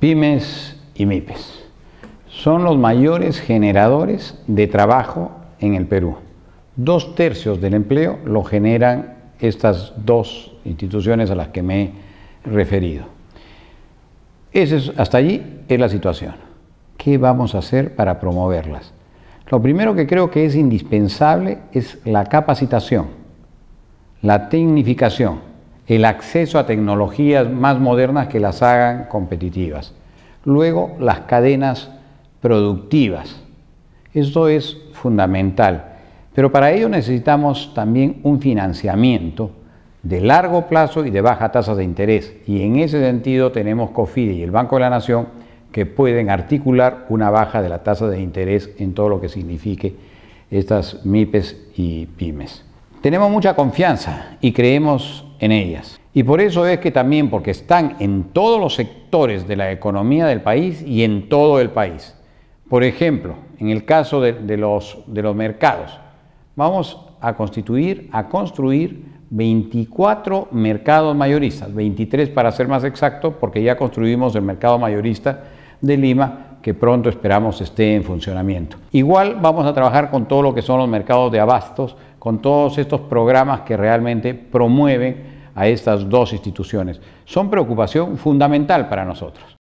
pymes y MIPES. Son los mayores generadores de trabajo en el Perú. Dos tercios del empleo lo generan estas dos instituciones a las que me he referido. es, hasta allí es la situación. ¿Qué vamos a hacer para promoverlas? Lo primero que creo que es indispensable es la capacitación, la tecnificación el acceso a tecnologías más modernas que las hagan competitivas. Luego, las cadenas productivas. Esto es fundamental. Pero para ello necesitamos también un financiamiento de largo plazo y de baja tasa de interés. Y en ese sentido tenemos COFIDE y el Banco de la Nación que pueden articular una baja de la tasa de interés en todo lo que signifique estas MIPES y pymes. Tenemos mucha confianza y creemos en ellas. Y por eso es que también, porque están en todos los sectores de la economía del país y en todo el país. Por ejemplo, en el caso de, los, de los mercados, vamos a constituir, a construir 24 mercados mayoristas, 23 para ser más exacto, porque ya construimos el mercado mayorista de Lima, que pronto esperamos esté en funcionamiento. Igual vamos a trabajar con todo lo que son los mercados de abastos, con todos estos programas que realmente promueven a estas dos instituciones. Son preocupación fundamental para nosotros.